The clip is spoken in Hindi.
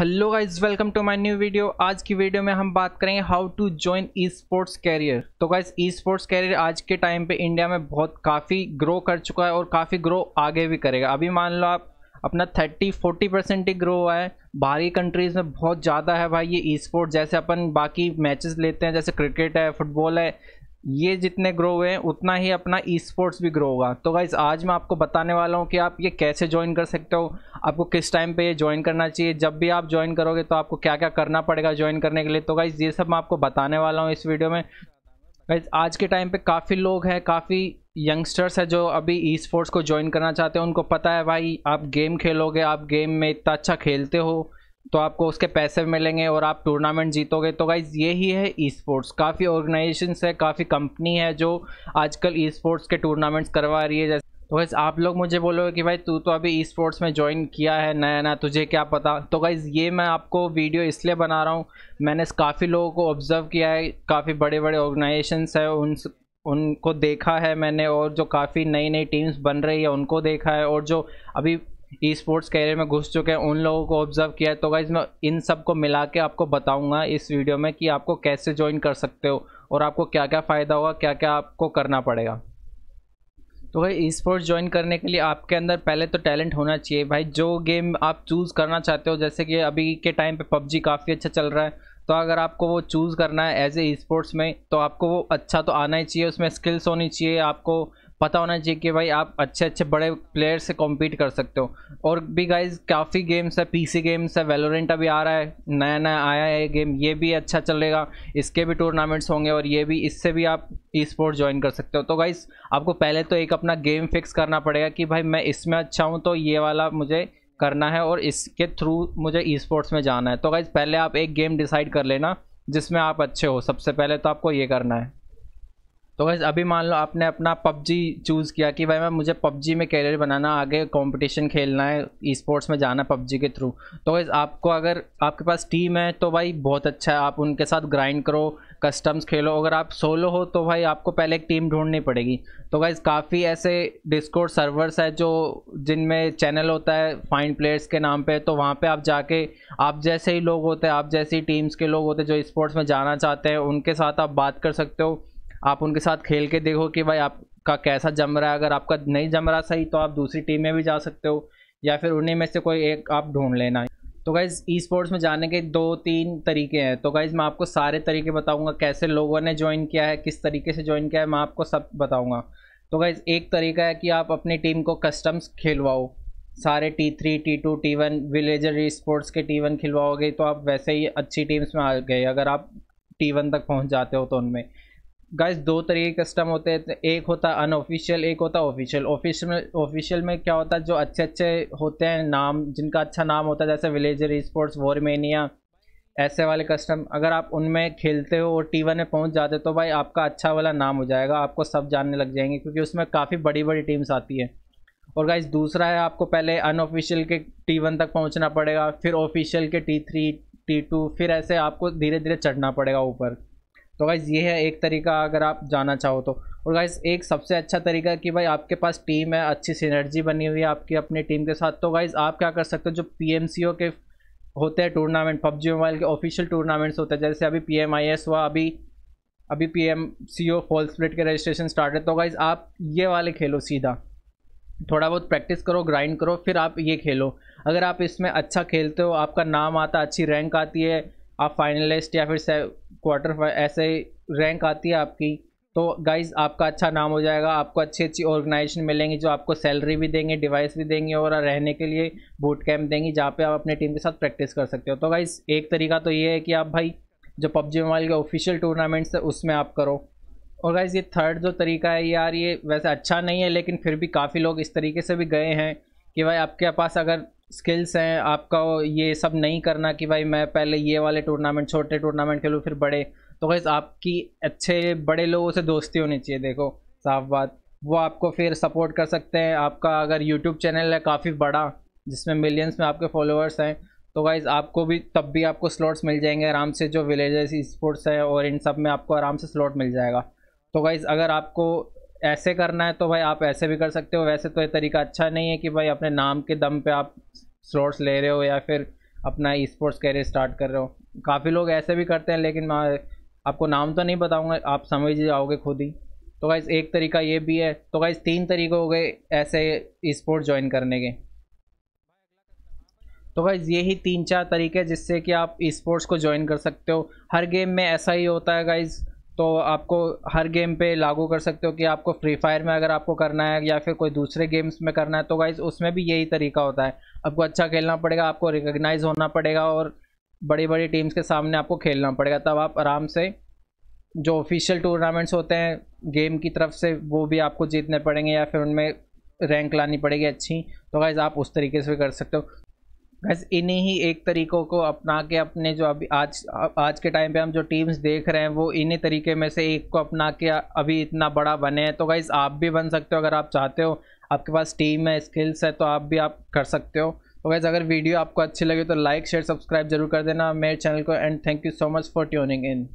hello guys welcome to my new video आज की वीडियो में हम बात करेंगे how to join esports career तो गाइज ई स्पोर्ट्स कैरियर आज के टाइम पे इंडिया में बहुत काफ़ी ग्रो कर चुका है और काफ़ी ग्रो आगे भी करेगा अभी मान लो आप अपना 30 40 परसेंट ही ग्रो हुआ है बाहरी कंट्रीज़ में बहुत ज़्यादा है भाई ये ई स्पोर्ट्स जैसे अपन बाकी मैचेस लेते हैं जैसे क्रिकेट है फुटबॉल है ये जितने ग्रो हुए हैं उतना ही अपना ई स्पोर्ट्स भी ग्रो होगा तो गाइज आज मैं आपको बताने वाला हूँ कि आप ये कैसे ज्वाइन कर सकते हो आपको किस टाइम पे ये ज्वाइन करना चाहिए जब भी आप ज्वाइन करोगे तो आपको क्या क्या करना पड़ेगा ज्वाइन करने के लिए तो गाइज ये सब मैं आपको बताने वाला हूँ इस वीडियो में गाइज आज के टाइम पर काफ़ी लोग हैं काफ़ी यंगस्टर्स हैं जो अभी ई स्पोर्ट्स को ज्वाइन करना चाहते हैं उनको पता है भाई आप गेम खेलोगे आप गेम में इतना अच्छा खेलते हो तो आपको उसके पैसे मिलेंगे और आप टूर्नामेंट जीतोगे तो गाइज ये ही है ई स्पोर्ट्स काफ़ी ऑर्गेनाइजेशन है काफ़ी कंपनी है जो आजकल ई स्पोर्ट्स के टूर्नामेंट्स करवा रही है जैसे तो गाइज़ आप लोग मुझे बोलोगे कि भाई तू तो अभी ई स्पोर्ट्स में ज्वाइन किया है नया नया तुझे क्या पता तो गाइज़ ये मैं आपको वीडियो इसलिए बना रहा हूँ मैंने काफ़ी लोगों को ऑब्ज़र्व किया है काफ़ी बड़े बड़े ऑर्गेनाइजेशंस है उन उनको देखा है मैंने और जो काफ़ी नई नई टीम्स बन रही है उनको देखा है और जो अभी ई स्पोर्ट्स कैरियर में घुस चुके हैं उन लोगों को ऑब्जर्व किया है तो गाइज मैं इन सब को मिला के आपको बताऊंगा इस वीडियो में कि आपको कैसे ज्वाइन कर सकते हो और आपको क्या क्या फ़ायदा होगा क्या क्या आपको करना पड़ेगा तो भाई ई स्पोर्ट्स ज्वाइन करने के लिए आपके अंदर पहले तो टैलेंट होना चाहिए भाई जो गेम आप चूज़ करना चाहते हो जैसे कि अभी के टाइम पर पबजी काफ़ी अच्छा चल रहा है तो अगर आपको वो चूज़ करना है एज ए स्पोर्ट्स में तो आपको वो अच्छा तो आना ही चाहिए उसमें स्किल्स होनी चाहिए आपको पता होना चाहिए कि भाई आप अच्छे अच्छे बड़े प्लेयर से कॉम्पीट कर सकते हो और भी गाइज काफ़ी गेम्स है पीसी गेम्स है वेलोरेंट अभी आ रहा है नया नया आया है ये गेम ये भी अच्छा चलेगा इसके भी टूर्नामेंट्स होंगे और ये भी इससे भी आप ई स्पोर्ट ज्वाइन कर सकते हो तो गाइज आपको पहले तो एक अपना गेम फिक्स करना पड़ेगा कि भाई मैं इसमें अच्छा हूँ तो ये वाला मुझे करना है और इसके थ्रू मुझे ई स्पोर्ट्स में जाना है तो गाइज पहले आप एक गेम डिसाइड कर लेना जिसमें आप अच्छे हो सबसे पहले तो आपको ये करना है तो वैसे अभी मान लो आपने अपना पबजी चूज़ किया कि भाई मैं मुझे पबजी में कैरियर बनाना आगे कंपटीशन खेलना है ई स्पोर्ट्स में जाना पबजी के थ्रू तो वैसे आपको अगर आपके पास टीम है तो भाई बहुत अच्छा है आप उनके साथ ग्राइंड करो कस्टम्स खेलो अगर आप सोलो हो तो भाई आपको पहले एक टीम ढूंढनी पड़ेगी तो गाइज काफ़ी ऐसे डिस्कोर्ड सर्वर्स है जो जिनमें चैनल होता है फाइन प्लेयर्स के नाम पे तो वहाँ पे आप जाके आप जैसे ही लोग होते हैं आप जैसी टीम्स के लोग होते हैं जो स्पोर्ट्स में जाना चाहते हैं उनके साथ आप बात कर सकते हो आप उनके साथ खेल के देखो कि भाई आपका कैसा जम रहा है अगर आपका नहीं जम रहा सही तो आप दूसरी टीम में भी जा सकते हो या फिर उन्हीं में से कोई एक आप ढूंढ लेना तो गाइज़ ई स्पोर्ट्स में जाने के दो तीन तरीके हैं तो गाइज़ मैं आपको सारे तरीके बताऊँगा कैसे लोगों ने ज्वाइन किया है किस तरीके से ज्वाइन किया है मैं आपको सब बताऊँगा तो गाइज़ एक तरीका है कि आप अपनी टीम को कस्टम्स खिलवाओ सारे T three T two T one villager esports के टी वन खिलवाओगे तो आप वैसे ही अच्छी टीम्स में आ गए अगर आप टी वन तक पहुँच जाते हो तो उनमें गाइस दो तरीके के कस्टम होते हैं एक होता है अनऑफिशियल एक होता है ऑफिशियल ऑफिशियल ऑफिशियल में क्या होता है जो अच्छे अच्छे होते हैं नाम जिनका अच्छा नाम होता है जैसे विलेजर स्पोर्ट्स वॉरमेनिया ऐसे वाले कस्टम अगर आप उनमें खेलते हो और टी वन में पहुंच जाते हो तो भाई आपका अच्छा वाला नाम हो जाएगा आपको सब जानने लग जाएंगे क्योंकि उसमें काफ़ी बड़ी बड़ी टीम्स आती है और गाइज़ दूसरा है आपको पहले अनऑफिशियल के टी वन तक पहुँचना पड़ेगा फिर ऑफिशियल के टी थ्री टी टू फिर ऐसे आपको धीरे धीरे चढ़ना पड़ेगा ऊपर तो गाइज़ ये है एक तरीका अगर आप जाना चाहो तो और गाइज़ एक सबसे अच्छा तरीका कि भाई आपके पास टीम है अच्छी सीनर्जी बनी हुई है आपकी अपनी टीम के साथ तो गाइज़ आप क्या कर सकते हो जो पी के होते हैं टूर्नामेंट पबजी मोबाइल के ऑफिशियल टूर्नामेंट्स होते हैं जैसे अभी पी हुआ अभी अभी P M C O fall split के रजिस्ट्रेशन स्टार्ट है तो गाइज़ आप ये वाले खेलो सीधा थोड़ा बहुत प्रैक्टिस करो ग्राइंड करो फिर आप ये खेलो अगर आप इसमें अच्छा खेलते हो आपका नाम आता अच्छी रैंक आती है आप फाइनलिस्ट या फिर क्वार्टर ऐसे रैंक आती है आपकी तो गाइज आपका अच्छा नाम हो जाएगा आपको अच्छी अच्छी ऑर्गेनाइजेशन मिलेंगी जो आपको सैलरी भी देंगे डिवाइस भी देंगे और रहने के लिए बूट कैंप देंगी जहाँ पे आप अपने टीम के साथ प्रैक्टिस कर सकते हो तो गाइज एक तरीका तो ये है कि आप भाई जो पबजी मोबाइल के ऑफिशियल टूर्नामेंट्स है उसमें आप करो और गाइज ये थर्ड जो तरीका है यार ये वैसे अच्छा नहीं है लेकिन फिर भी काफ़ी लोग इस तरीके से भी गए हैं कि भाई आपके पास अगर स्किल्स हैं आपका ये सब नहीं करना कि भाई मैं पहले ये वाले टूर्नामेंट छोटे टूर्नामेंट खेलूँ फिर बड़े तो गैस आपकी अच्छे बड़े लोगों से दोस्ती होनी चाहिए देखो साफ बात वो आपको फिर सपोर्ट कर सकते हैं आपका अगर यूट्यूब चैनल है काफ़ी बड़ा जिसमें मिलियंस में आपके फॉलोअर्स हैं तो गाइज़ आपको भी तब भी आपको स्लॉट्स मिल जाएंगे आराम से जो विलेजेस स्पोर्ट्स हैं और इन सब में आपको आराम से स्लॉट मिल जाएगा तो गाइज़ अगर आपको ऐसे करना है तो भाई आप ऐसे भी कर सकते हो वैसे तो ये तरीका अच्छा नहीं है कि भाई अपने नाम के दम पे आप स्लॉट्स ले रहे हो या फिर अपना ई स्पोर्ट्स कैरियर स्टार्ट कर रहे हो काफ़ी लोग ऐसे भी करते हैं लेकिन मैं आपको नाम तो नहीं बताऊंगा आप समझ ही जाओगे खुद ही तो गाइज एक तरीका ये भी है तो गाइज तीन तरीके हो गए ऐसे ई स्पोर्ट्स ज्वाइन करने के तो गाइज यही तीन चार तरीके जिससे कि आप ई स्पोर्ट्स को ज्वाइन कर सकते हो हर गेम में ऐसा ही होता है गाइज़ तो आपको हर गेम पे लागू कर सकते हो कि आपको फ्री फायर में अगर आपको करना है या फिर कोई दूसरे गेम्स में करना है तो गाइज उसमें भी यही तरीका होता है आपको अच्छा खेलना पड़ेगा आपको रिकग्नाइज होना पड़ेगा और बड़ी बड़ी टीम्स के सामने आपको खेलना पड़ेगा तब आप आराम से जो ऑफिशियल टूर्नामेंट्स होते हैं गेम की तरफ से वो भी आपको जीतने पड़ेंगे या फिर उनमें रैंक लानी पड़ेगी अच्छी तो गाइज आप उस तरीके से भी कर सकते हो बस इन्हीं ही एक तरीक़ों को अपना के अपने जो अभी आज आज के टाइम पे हम जो टीम्स देख रहे हैं वो इन्हीं तरीके में से एक को अपना के अभी इतना बड़ा बने हैं तो गाइज़ आप भी बन सकते हो अगर आप चाहते हो आपके पास टीम है स्किल्स है तो आप भी आप कर सकते हो तो गाइज़ अगर वीडियो आपको अच्छी लगे तो लाइक शेयर सब्सक्राइब जरूर कर देना मेरे चैनल को and thank you so much for tuning in